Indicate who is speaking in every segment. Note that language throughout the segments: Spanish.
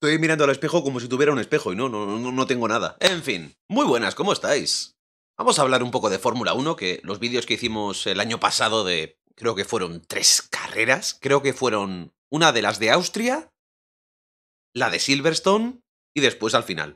Speaker 1: Estoy mirando al espejo como si tuviera un espejo y no, no, no, tengo nada. En fin, muy buenas, ¿cómo estáis? Vamos a hablar un poco de Fórmula 1, que los vídeos que hicimos el año pasado de, creo que fueron tres carreras, creo que fueron una de las de Austria, la de Silverstone y después al final.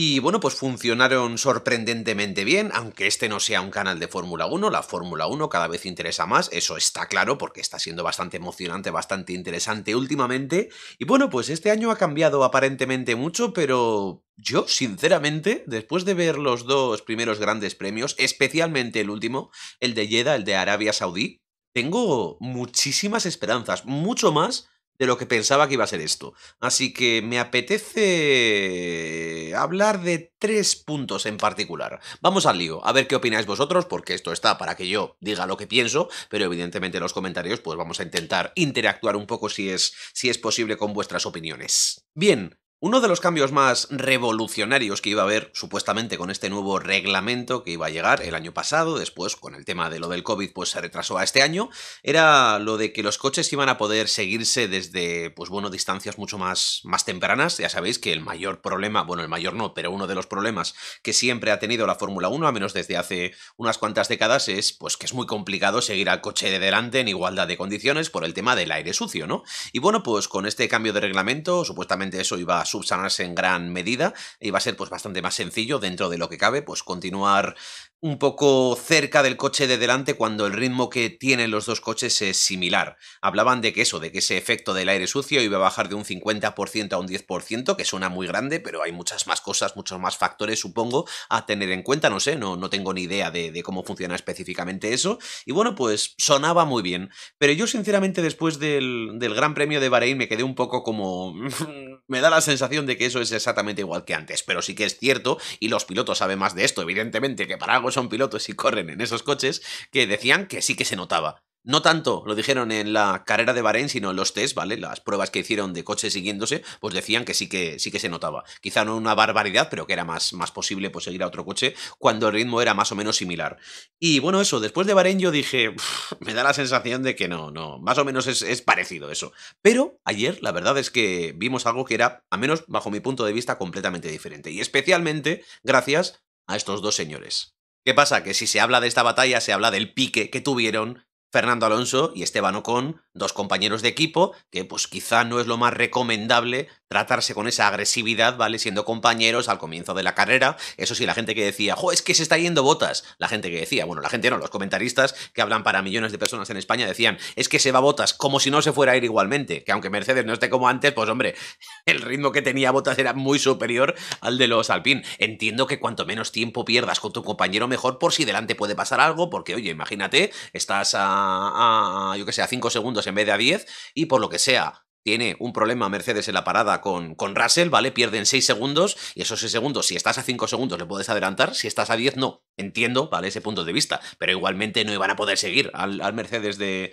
Speaker 1: Y bueno, pues funcionaron sorprendentemente bien, aunque este no sea un canal de Fórmula 1, la Fórmula 1 cada vez interesa más, eso está claro porque está siendo bastante emocionante, bastante interesante últimamente. Y bueno, pues este año ha cambiado aparentemente mucho, pero yo, sinceramente, después de ver los dos primeros grandes premios, especialmente el último, el de Jeddah, el de Arabia Saudí, tengo muchísimas esperanzas, mucho más de lo que pensaba que iba a ser esto. Así que me apetece hablar de tres puntos en particular. Vamos al lío, a ver qué opináis vosotros, porque esto está para que yo diga lo que pienso, pero evidentemente en los comentarios pues vamos a intentar interactuar un poco si es, si es posible con vuestras opiniones. Bien, uno de los cambios más revolucionarios que iba a haber supuestamente con este nuevo reglamento que iba a llegar el año pasado, después con el tema de lo del COVID pues se retrasó a este año, era lo de que los coches iban a poder seguirse desde pues bueno, distancias mucho más más tempranas, ya sabéis que el mayor problema, bueno, el mayor no, pero uno de los problemas que siempre ha tenido la Fórmula 1 a menos desde hace unas cuantas décadas es pues que es muy complicado seguir al coche de delante en igualdad de condiciones por el tema del aire sucio, ¿no? Y bueno, pues con este cambio de reglamento supuestamente eso iba a subsanarse en gran medida y va a ser pues bastante más sencillo dentro de lo que cabe, pues continuar un poco cerca del coche de delante cuando el ritmo que tienen los dos coches es similar. Hablaban de que eso, de que ese efecto del aire sucio iba a bajar de un 50% a un 10%, que suena muy grande, pero hay muchas más cosas, muchos más factores, supongo, a tener en cuenta. No sé, no, no tengo ni idea de, cómo funciona específicamente eso. Y bueno, pues sonaba muy bien. Pero yo, sinceramente, después del, del Gran Premio de Bahrein me quedé un poco como me da la sensación de que eso es exactamente igual que antes, pero sí que es cierto, y los pilotos saben más de esto, evidentemente, que para algo son pilotos y corren en esos coches, que decían que sí que se notaba no tanto lo dijeron en la carrera de Bahrein, sino en los test, ¿vale? Las pruebas que hicieron de coche siguiéndose, pues decían que sí que, sí que se notaba. Quizá no una barbaridad, pero que era más, más posible pues, seguir a otro coche cuando el ritmo era más o menos similar. Y bueno, eso, después de Bahrein yo dije, me da la sensación de que no, no, más o menos es, parecido eso. Pero ayer la verdad es que vimos algo que era, a menos bajo mi punto de vista, completamente diferente. Y especialmente gracias a estos dos señores. ¿Qué pasa? Que si se habla de esta batalla, se habla del pique que tuvieron Fernando Alonso y Esteban Ocon, dos compañeros de equipo, que pues quizá no es lo más recomendable tratarse con esa agresividad, ¿vale? Siendo compañeros al comienzo de la carrera. Eso sí, la gente que decía, jo, es que se está yendo botas. La gente que decía, bueno, la gente no, los comentaristas que hablan para millones de personas en España decían, es que se va botas, como si no se fuera a ir igualmente. Que aunque Mercedes no esté como antes, pues hombre, el ritmo que tenía botas era muy superior al de los Alpine. Entiendo que cuanto menos tiempo pierdas con tu compañero, mejor por si delante puede pasar algo, porque oye, imagínate, estás a a, yo que sé, a 5 segundos en vez de a 10 y por lo que sea tiene un problema Mercedes en la parada con, con Russell, ¿vale? Pierden 6 segundos y esos 6 segundos, si estás a 5 segundos le puedes adelantar, si estás a 10 no. Entiendo, ¿vale? Ese punto de vista, pero igualmente no iban a poder seguir al, al Mercedes de,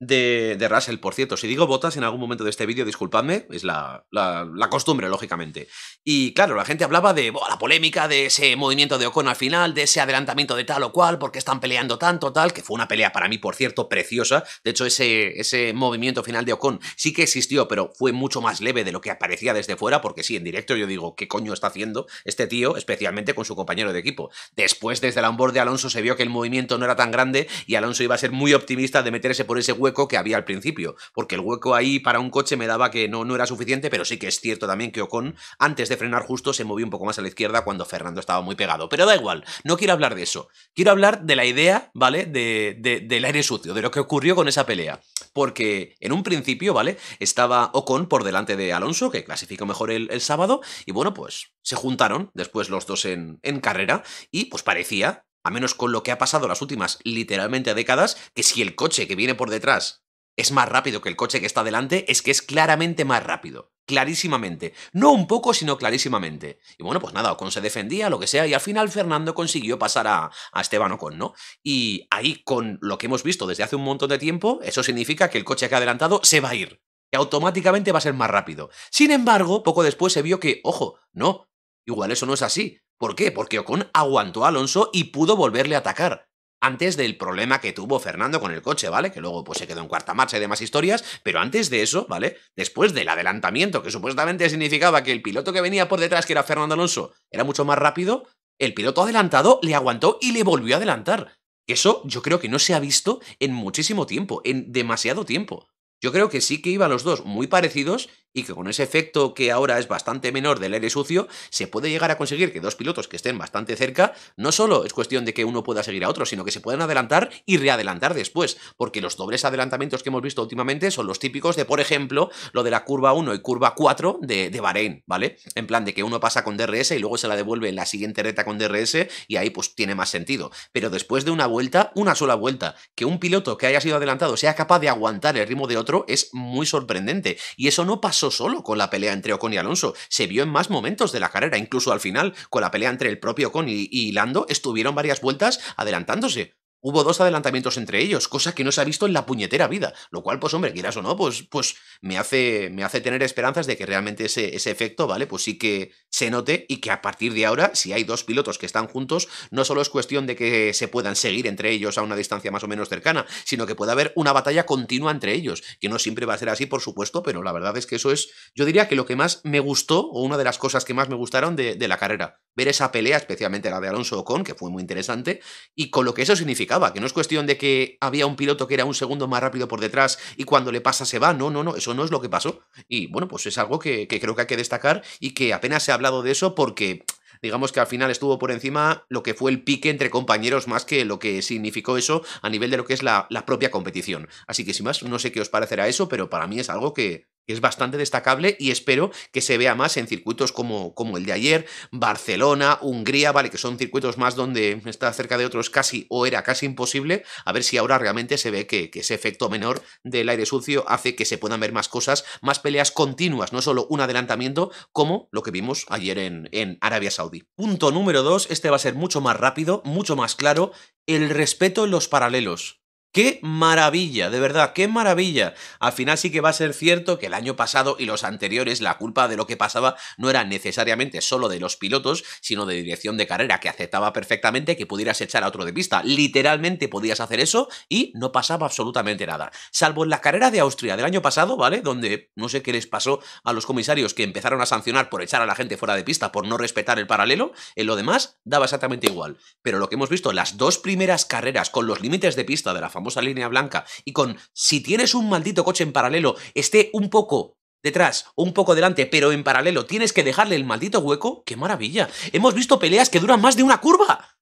Speaker 1: de, Russell, por cierto. Si digo botas en algún momento de este vídeo, disculpadme, es la, la, costumbre, lógicamente. Y claro, la gente hablaba de la polémica, de ese movimiento de Ocon al final, de ese adelantamiento de tal o cual, porque están peleando tanto, tal, que fue una pelea para mí, por cierto, preciosa. De hecho, ese, ese movimiento final de Ocon sí que existió, pero fue mucho más leve de lo que aparecía desde fuera, porque sí, en directo yo digo, ¿qué coño está haciendo este tío, especialmente con su compañero de equipo? Después, desde el onboard de Alonso, se vio que el movimiento no era tan grande y Alonso iba a ser muy optimista de meterse por ese hueco que había al principio, porque el hueco ahí para un coche me daba que no, no era suficiente, pero sí que es cierto también que Ocon, antes de frenar justo, se movió un poco más a la izquierda cuando Fernando estaba muy pegado. Pero da igual, no quiero hablar de eso. Quiero hablar de la idea, ¿vale? del aire sucio, de lo que ocurrió con esa pelea. Porque en un principio, ¿vale? Estaba Ocon por delante de Alonso, que clasificó mejor el, sábado, y bueno, pues se juntaron después los dos en, en carrera, y pues parecía a menos con lo que ha pasado las últimas literalmente décadas, que si el coche que viene por detrás es más rápido que el coche que está delante, es que es claramente más rápido. Clarísimamente. No un poco, sino clarísimamente. Y bueno, pues nada, Ocon se defendía, lo que sea, y al final Fernando consiguió pasar a, Esteban Ocon, ¿no? Y ahí, con lo que hemos visto desde hace un montón de tiempo, eso significa que el coche que ha adelantado se va a ir. Que automáticamente va a ser más rápido. Sin embargo, poco después se vio que, ojo, no, igual eso no es así. ¿Por qué? Porque Ocon aguantó a Alonso y pudo volverle a atacar. Antes del problema que tuvo Fernando con el coche, ¿vale? Que luego pues, se quedó en cuarta marcha y demás historias, pero antes de eso, ¿vale? Después del adelantamiento, que supuestamente significaba que el piloto que venía por detrás, que era Fernando Alonso, era mucho más rápido, el piloto adelantado le aguantó y le volvió a adelantar. Eso yo creo que no se ha visto en muchísimo tiempo, en demasiado tiempo. Yo creo que sí que iban los dos muy parecidos y que con ese efecto que ahora es bastante menor del aire sucio, se puede llegar a conseguir que dos pilotos que estén bastante cerca, no solo es cuestión de que uno pueda seguir a otro, sino que se puedan adelantar y readelantar después, porque los dobles adelantamientos que hemos visto últimamente son los típicos de, por ejemplo, lo de la curva 1 y curva 4 de, de Bahrein, ¿vale? En plan de que uno pasa con DRS y luego se la devuelve en la siguiente reta con DRS y ahí pues tiene más sentido. Pero después de una vuelta, una sola vuelta, que un piloto que haya sido adelantado sea capaz de aguantar el ritmo de otro es muy sorprendente y eso no pasó solo con la pelea entre Ocon y Alonso, se vio en más momentos de la carrera, incluso al final, con la pelea entre el propio Ocon y, y Lando, estuvieron varias vueltas adelantándose hubo dos adelantamientos entre ellos, cosa que no se ha visto en la puñetera vida. Lo cual, pues hombre, quieras o no, pues, pues me, hace, me hace tener esperanzas de que realmente ese, efecto, ¿vale? Pues sí que se note y que a partir de ahora, si hay dos pilotos que están juntos, no solo es cuestión de que se puedan seguir entre ellos a una distancia más o menos cercana, sino que pueda haber una batalla continua entre ellos, que no siempre va a ser así, por supuesto, pero la verdad es que eso es, yo diría que lo que más me gustó, o una de las cosas que más me gustaron de, de la carrera, ver esa pelea, especialmente la de Alonso Ocon, que fue muy interesante, y con lo que eso significa que no es cuestión de que había un piloto que era un segundo más rápido por detrás y cuando le pasa se va, no, no, no, eso no es lo que pasó. Y bueno, pues es algo que, creo que hay que destacar y que apenas se ha hablado de eso porque digamos que al final estuvo por encima lo que fue el pique entre compañeros más que lo que significó eso a nivel de lo que es la, la propia competición. Así que sin más, no sé qué os parecerá eso, pero para mí es algo que, es bastante destacable y espero que se vea más en circuitos como, como el de ayer, Barcelona, Hungría, ¿vale? Que son circuitos más donde está cerca de otros casi o era casi imposible. A ver si ahora realmente se ve que, ese efecto menor del aire sucio hace que se puedan ver más cosas, más peleas continuas, no solo un adelantamiento como lo que vimos ayer en, en Arabia Saudí. Punto número dos este va a ser mucho más rápido, mucho más claro, el respeto en los paralelos. Qué maravilla, de verdad, qué maravilla. Al final sí que va a ser cierto que el año pasado y los anteriores la culpa de lo que pasaba no era necesariamente solo de los pilotos, sino de dirección de carrera, que aceptaba perfectamente que pudieras echar a otro de pista. Literalmente podías hacer eso y no pasaba absolutamente nada. Salvo en la carrera de Austria del año pasado, ¿vale? Donde no sé qué les pasó a los comisarios que empezaron a sancionar por echar a la gente fuera de pista, por no respetar el paralelo, en lo demás daba exactamente igual. Pero lo que hemos visto las dos primeras carreras con los límites de pista de la famosa a línea blanca, y con si tienes un maldito coche en paralelo, esté un poco detrás o un poco delante, pero en paralelo tienes que dejarle el maldito hueco, qué maravilla. Hemos visto peleas que duran más de una curva.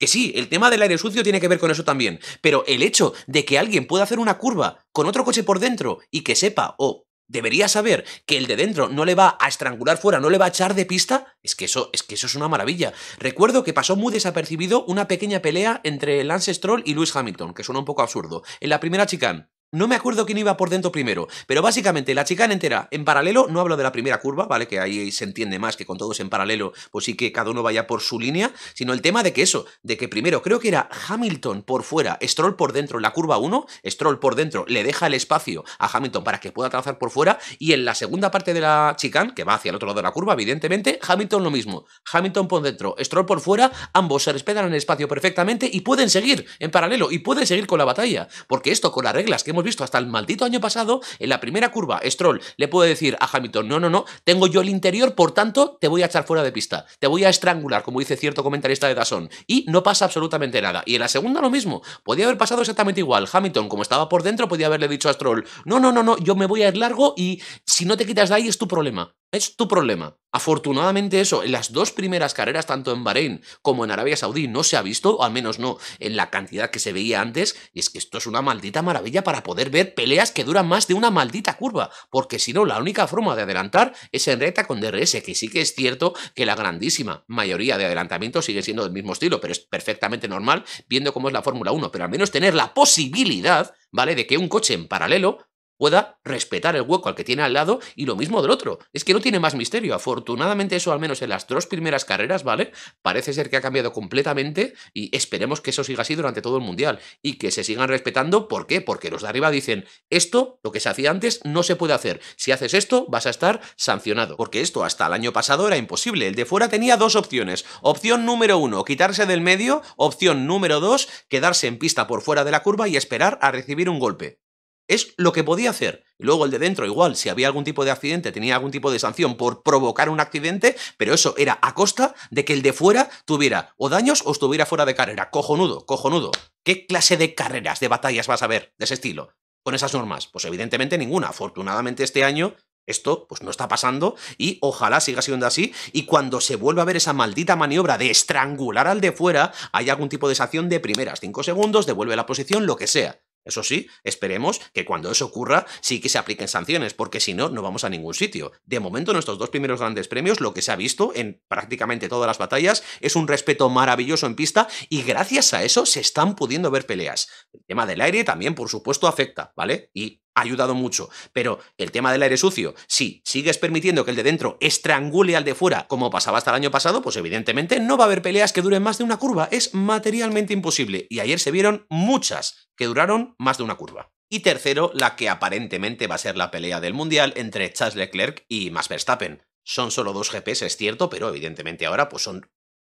Speaker 1: Que sí, el tema del aire sucio tiene que ver con eso también, pero el hecho de que alguien pueda hacer una curva con otro coche por dentro y que sepa o debería saber que el de dentro no le va a estrangular fuera, no le va a echar de pista, es que eso es, que eso es una maravilla. Recuerdo que pasó muy desapercibido una pequeña pelea entre Lance Stroll y Lewis Hamilton, que suena un poco absurdo. En la primera chicane, no me acuerdo quién iba por dentro primero, pero básicamente la chicana entera en paralelo, no hablo de la primera curva, ¿vale? Que ahí se entiende más que con todos en paralelo, pues sí que cada uno vaya por su línea, sino el tema de que eso, de que primero creo que era Hamilton por fuera, Stroll por dentro en la curva 1, Stroll por dentro le deja el espacio a Hamilton para que pueda trazar por fuera, y en la segunda parte de la chicana, que va hacia el otro lado de la curva, evidentemente, Hamilton lo mismo, Hamilton por dentro, Stroll por fuera, ambos se respetan el espacio perfectamente y pueden seguir en paralelo, y pueden seguir con la batalla, porque esto con las reglas que hemos visto hasta el maldito año pasado, en la primera curva, Stroll le puede decir a Hamilton, no, no, no, tengo yo el interior, por tanto, te voy a echar fuera de pista, te voy a estrangular, como dice cierto comentarista de Dazón, y no pasa absolutamente nada. Y en la segunda lo mismo, podía haber pasado exactamente igual. Hamilton, como estaba por dentro, podía haberle dicho a Stroll, no, no, no, no, yo me voy a ir largo y si no te quitas de ahí es tu problema. Es tu problema. Afortunadamente eso, en las dos primeras carreras, tanto en Bahrein como en Arabia Saudí, no se ha visto, o al menos no en la cantidad que se veía antes, y es que esto es una maldita maravilla para poder ver peleas que duran más de una maldita curva, porque si no, la única forma de adelantar es en recta con DRS, que sí que es cierto que la grandísima mayoría de adelantamientos sigue siendo del mismo estilo, pero es perfectamente normal viendo cómo es la Fórmula 1, pero al menos tener la posibilidad, ¿vale?, de que un coche en paralelo pueda respetar el hueco al que tiene al lado y lo mismo del otro. Es que no tiene más misterio. Afortunadamente eso al menos en las dos primeras carreras, ¿vale? Parece ser que ha cambiado completamente y esperemos que eso siga así durante todo el Mundial y que se sigan respetando. ¿Por qué? Porque los de arriba dicen, esto, lo que se hacía antes, no se puede hacer. Si haces esto, vas a estar sancionado. Porque esto hasta el año pasado era imposible. El de fuera tenía dos opciones. Opción número uno, quitarse del medio. Opción número dos, quedarse en pista por fuera de la curva y esperar a recibir un golpe. Es lo que podía hacer. luego el de dentro, igual, si había algún tipo de accidente, tenía algún tipo de sanción por provocar un accidente, pero eso era a costa de que el de fuera tuviera o daños o estuviera fuera de carrera. Cojonudo, cojonudo. ¿Qué clase de carreras, de batallas vas a ver de ese estilo? Con esas normas. Pues evidentemente ninguna. Afortunadamente este año esto pues no está pasando y ojalá siga siendo así y cuando se vuelva a ver esa maldita maniobra de estrangular al de fuera, hay algún tipo de sanción de primeras cinco segundos, devuelve la posición, lo que sea. Eso sí, esperemos que cuando eso ocurra sí que se apliquen sanciones, porque si no, no vamos a ningún sitio. De momento, en dos primeros grandes premios, lo que se ha visto en prácticamente todas las batallas es un respeto maravilloso en pista y gracias a eso se están pudiendo ver peleas. El tema del aire también, por supuesto, afecta, ¿vale? Y ha ayudado mucho. Pero el tema del aire sucio, si sigues permitiendo que el de dentro estrangule al de fuera, como pasaba hasta el año pasado, pues evidentemente no va a haber peleas que duren más de una curva. Es materialmente imposible. Y ayer se vieron muchas que duraron más de una curva. Y tercero, la que aparentemente va a ser la pelea del Mundial entre Charles Leclerc y Max Verstappen. Son solo dos GPs, es cierto, pero evidentemente ahora pues son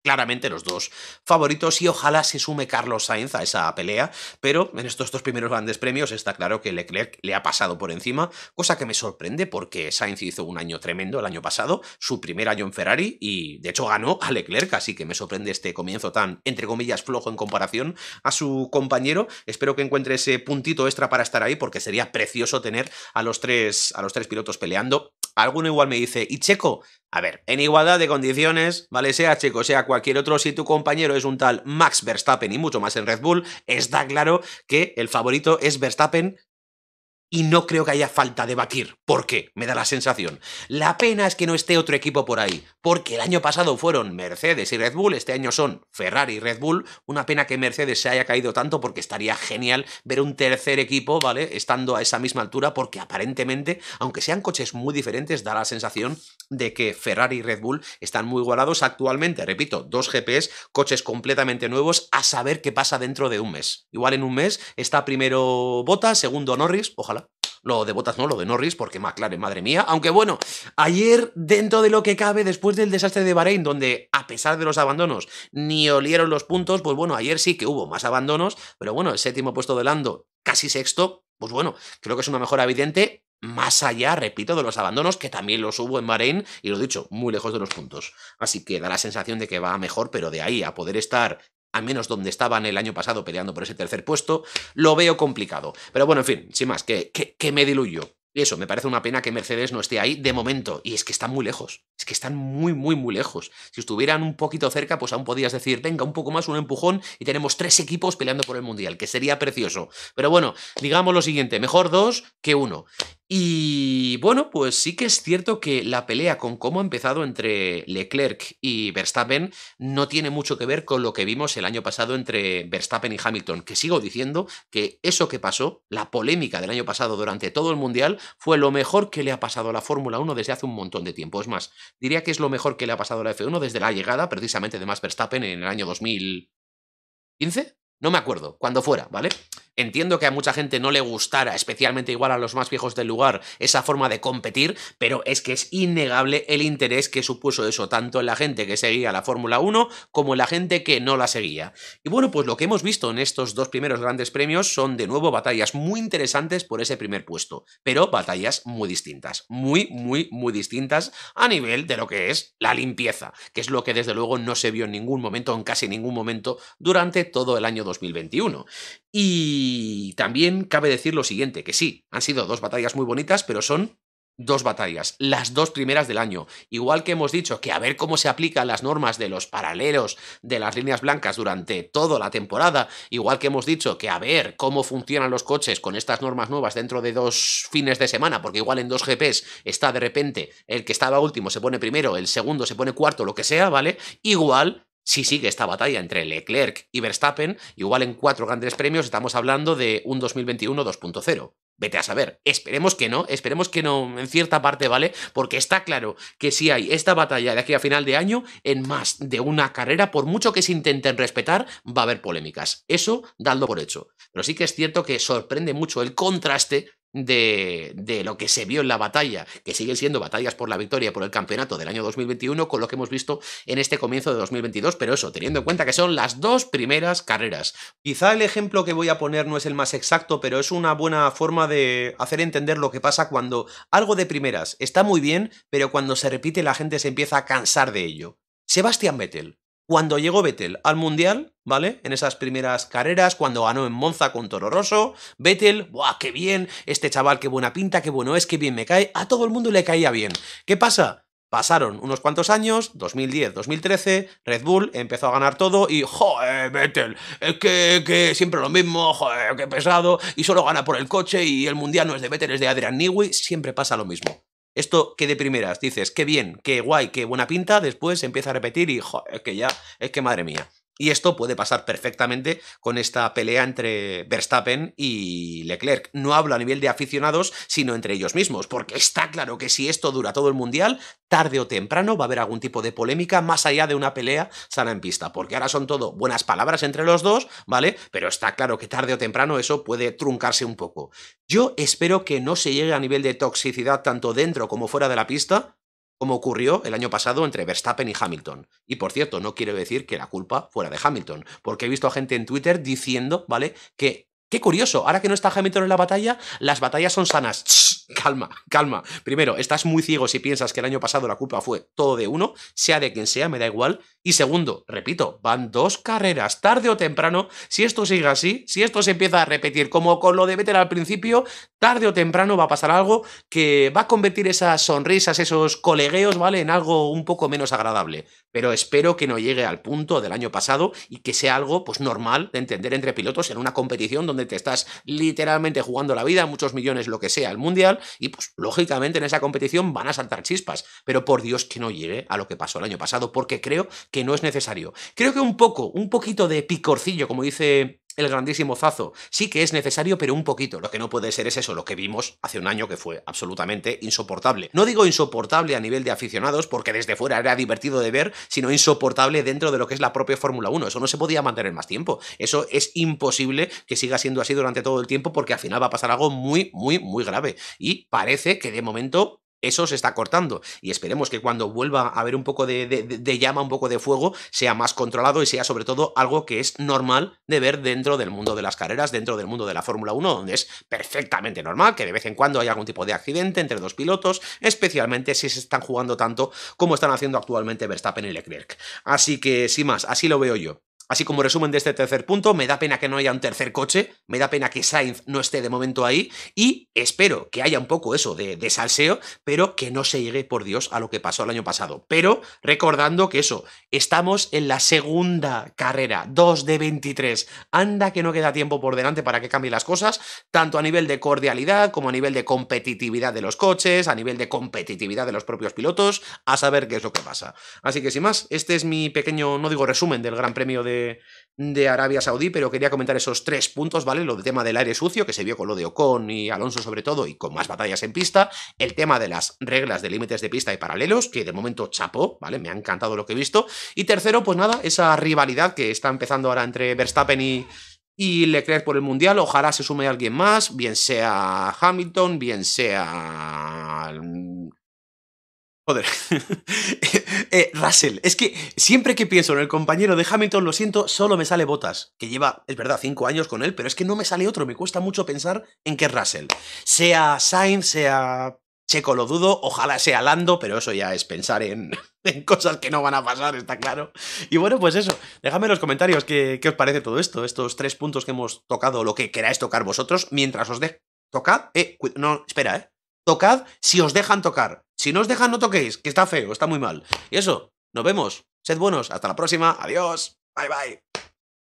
Speaker 1: claramente los dos favoritos y ojalá se sume Carlos Sainz a esa pelea, pero en estos dos primeros grandes premios está claro que Leclerc le ha pasado por encima, cosa que me sorprende porque Sainz hizo un año tremendo el año pasado, su primer año en Ferrari y de hecho ganó a Leclerc, así que me sorprende este comienzo tan, entre comillas, flojo en comparación a su compañero. Espero que encuentre ese puntito extra para estar ahí porque sería precioso tener a los tres, a los tres pilotos peleando Alguno igual me dice, ¿y Checo? A ver, en igualdad de condiciones, ¿vale? Sea Checo, sea cualquier otro, si tu compañero es un tal Max Verstappen y mucho más en Red Bull, está claro que el favorito es Verstappen y no creo que haya falta debatir. ¿Por qué? Me da la sensación. La pena es que no esté otro equipo por ahí, porque el año pasado fueron Mercedes y Red Bull, este año son Ferrari y Red Bull. Una pena que Mercedes se haya caído tanto porque estaría genial ver un tercer equipo, ¿vale? Estando a esa misma altura, porque aparentemente, aunque sean coches muy diferentes, da la sensación de que Ferrari y Red Bull están muy igualados actualmente. Repito, dos GPs, coches completamente nuevos, a saber qué pasa dentro de un mes. Igual en un mes está primero Bota, segundo Norris, ojalá lo de Botas no, lo de Norris, porque McLaren, madre mía. Aunque bueno, ayer, dentro de lo que cabe, después del desastre de Bahrein, donde a pesar de los abandonos ni olieron los puntos, pues bueno, ayer sí que hubo más abandonos, pero bueno, el séptimo puesto de Lando, casi sexto, pues bueno, creo que es una mejora evidente. Más allá, repito, de los abandonos, que también los hubo en Bahrein, y lo dicho, muy lejos de los puntos. Así que da la sensación de que va mejor, pero de ahí a poder estar al menos donde estaban el año pasado peleando por ese tercer puesto, lo veo complicado. Pero bueno, en fin, sin más, que, que, me diluyo. Y eso, me parece una pena que Mercedes no esté ahí de momento. Y es que están muy lejos. Es que están muy, muy, muy lejos. Si estuvieran un poquito cerca, pues aún podías decir, venga, un poco más, un empujón y tenemos tres equipos peleando por el Mundial, que sería precioso. Pero bueno, digamos lo siguiente, mejor dos que uno. Y bueno, pues sí que es cierto que la pelea con cómo ha empezado entre Leclerc y Verstappen no tiene mucho que ver con lo que vimos el año pasado entre Verstappen y Hamilton, que sigo diciendo que eso que pasó, la polémica del año pasado durante todo el Mundial, fue lo mejor que le ha pasado a la Fórmula 1 desde hace un montón de tiempo. Es más, diría que es lo mejor que le ha pasado a la F1 desde la llegada precisamente de Max Verstappen en el año 2015. No me acuerdo, cuando fuera, ¿vale? Entiendo que a mucha gente no le gustara, especialmente igual a los más viejos del lugar, esa forma de competir, pero es que es innegable el interés que supuso eso, tanto en la gente que seguía la Fórmula 1 como en la gente que no la seguía. Y bueno, pues lo que hemos visto en estos dos primeros grandes premios son de nuevo batallas muy interesantes por ese primer puesto, pero batallas muy distintas, muy, muy, muy distintas a nivel de lo que es la limpieza, que es lo que desde luego no se vio en ningún momento, en casi ningún momento, durante todo el año 2021. Y también cabe decir lo siguiente, que sí, han sido dos batallas muy bonitas, pero son dos batallas, las dos primeras del año. Igual que hemos dicho que a ver cómo se aplican las normas de los paralelos de las líneas blancas durante toda la temporada, igual que hemos dicho que a ver cómo funcionan los coches con estas normas nuevas dentro de dos fines de semana, porque igual en dos GPs está de repente el que estaba último se pone primero, el segundo se pone cuarto, lo que sea, ¿vale? Igual si sigue esta batalla entre Leclerc y Verstappen, igual en cuatro grandes premios estamos hablando de un 2021 2.0. Vete a saber, esperemos que no, esperemos que no en cierta parte, ¿vale? Porque está claro que si hay esta batalla de aquí a final de año, en más de una carrera, por mucho que se intenten respetar, va a haber polémicas. Eso, dadlo por hecho. Pero sí que es cierto que sorprende mucho el contraste de, de, lo que se vio en la batalla, que siguen siendo batallas por la victoria por el campeonato del año 2021, con lo que hemos visto en este comienzo de 2022, pero eso, teniendo en cuenta que son las dos primeras carreras. Quizá el ejemplo que voy a poner no es el más exacto, pero es una buena forma de hacer entender lo que pasa cuando algo de primeras está muy bien, pero cuando se repite la gente se empieza a cansar de ello. Sebastián Vettel, cuando llegó Vettel al Mundial, ¿vale? En esas primeras carreras, cuando ganó en Monza con Toro Rosso, Vettel, ¡buah, qué bien! Este chaval, qué buena pinta, qué bueno es, que bien me cae. A todo el mundo le caía bien. ¿Qué pasa? Pasaron unos cuantos años, 2010, 2013, Red Bull empezó a ganar todo y ¡joder, Vettel! Es que, que siempre lo mismo, ¡joder, qué pesado! Y solo gana por el coche y el Mundial no es de Vettel, es de Adrian Newey. Siempre pasa lo mismo esto que de primeras dices, qué bien, qué guay, qué buena pinta, después empieza a repetir y es que ya, es que madre mía. Y esto puede pasar perfectamente con esta pelea entre Verstappen y Leclerc. No hablo a nivel de aficionados, sino entre ellos mismos, porque está claro que si esto dura todo el Mundial, tarde o temprano va a haber algún tipo de polémica más allá de una pelea sana en pista, porque ahora son todo buenas palabras entre los dos, ¿vale? Pero está claro que tarde o temprano eso puede truncarse un poco. Yo espero que no se llegue a nivel de toxicidad tanto dentro como fuera de la pista, como ocurrió el año pasado entre Verstappen y Hamilton. Y por cierto, no quiero decir que la culpa fuera de Hamilton, porque he visto a gente en Twitter diciendo, ¿vale? Que, qué curioso, ahora que no está Hamilton en la batalla, las batallas son sanas calma, calma. Primero, estás muy ciego si piensas que el año pasado la culpa fue todo de uno, sea de quien sea, me da igual. Y segundo, repito, van dos carreras, tarde o temprano, si esto sigue así, si esto se empieza a repetir como con lo de Vettel al principio, tarde o temprano va a pasar algo que va a convertir esas sonrisas, esos colegueos, ¿vale? En algo un poco menos agradable. Pero espero que no llegue al punto del año pasado y que sea algo pues normal de entender entre pilotos en una competición donde te estás literalmente jugando la vida, muchos millones, lo que sea, el mundial y pues lógicamente en esa competición van a saltar chispas, pero por Dios que no llegue a lo que pasó el año pasado porque creo que no es necesario. Creo que un poco, un poquito de picorcillo, como dice el grandísimo Zazo. Sí que es necesario, pero un poquito. Lo que no puede ser es eso, lo que vimos hace un año que fue absolutamente insoportable. No digo insoportable a nivel de aficionados, porque desde fuera era divertido de ver, sino insoportable dentro de lo que es la propia Fórmula 1. Eso no se podía mantener más tiempo. Eso es imposible que siga siendo así durante todo el tiempo, porque al final va a pasar algo muy, muy, muy grave. Y parece que de momento eso se está cortando. Y esperemos que cuando vuelva a haber un poco de, llama, un poco de fuego, sea más controlado y sea sobre todo algo que es normal de ver dentro del mundo de las carreras, dentro del mundo de la Fórmula 1, donde es perfectamente normal que de vez en cuando haya algún tipo de accidente entre dos pilotos, especialmente si se están jugando tanto como están haciendo actualmente Verstappen y Leclerc. Así que, sin más, así lo veo yo. Así como resumen de este tercer punto, me da pena que no haya un tercer coche, me da pena que Sainz no esté de momento ahí y espero que haya un poco eso de, de, salseo, pero que no se llegue, por Dios, a lo que pasó el año pasado. Pero recordando que eso, estamos en la segunda carrera, 2 de 23. Anda que no queda tiempo por delante para que cambien las cosas, tanto a nivel de cordialidad como a nivel de competitividad de los coches, a nivel de competitividad de los propios pilotos, a saber qué es lo que pasa. Así que sin más, este es mi pequeño, no digo resumen del Gran Premio de de, Arabia Saudí, pero quería comentar esos tres puntos, ¿vale? Lo del tema del aire sucio, que se vio con lo de Ocon y Alonso sobre todo, y con más batallas en pista, el tema de las reglas de límites de pista y paralelos, que de momento chapó, ¿vale? Me ha encantado lo que he visto. Y tercero, pues nada, esa rivalidad que está empezando ahora entre Verstappen y, y Leclerc por el Mundial, ojalá se sume alguien más, bien sea Hamilton, bien sea... Mm, joder, eh, eh, Russell, es que siempre que pienso en el compañero de Hamilton, lo siento, solo me sale Botas, que lleva, es verdad, cinco años con él, pero es que no me sale otro, me cuesta mucho pensar en que Russell. Sea Sainz, sea Checo, lo dudo, ojalá sea Lando, pero eso ya es pensar en, cosas que no van a pasar, está claro. Y bueno, pues eso, dejadme en los comentarios qué, qué os parece todo esto, estos tres puntos que hemos tocado, lo que queráis tocar vosotros, mientras os de... Tocad, eh, no, espera, eh tocad si os dejan tocar. Si no os dejan, no toquéis, que está feo, está muy mal. Y eso, nos vemos. Sed buenos. Hasta la próxima. Adiós. Bye bye.